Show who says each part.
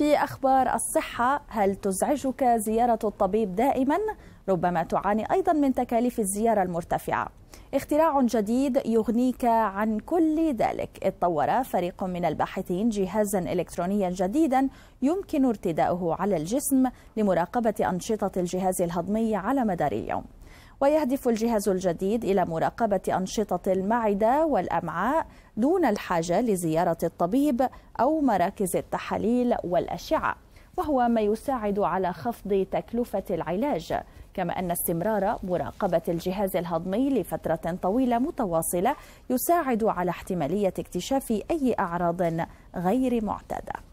Speaker 1: في أخبار الصحة هل تزعجك زيارة الطبيب دائما؟ ربما تعاني أيضا من تكاليف الزيارة المرتفعة اختراع جديد يغنيك عن كل ذلك اتطور فريق من الباحثين جهازا إلكترونيا جديدا يمكن ارتداؤه على الجسم لمراقبة أنشطة الجهاز الهضمي على مدار اليوم ويهدف الجهاز الجديد إلى مراقبة أنشطة المعدة والأمعاء دون الحاجة لزيارة الطبيب أو مراكز التحاليل والأشعة وهو ما يساعد على خفض تكلفة العلاج كما أن استمرار مراقبة الجهاز الهضمي لفترة طويلة متواصلة يساعد على احتمالية اكتشاف أي أعراض غير معتاده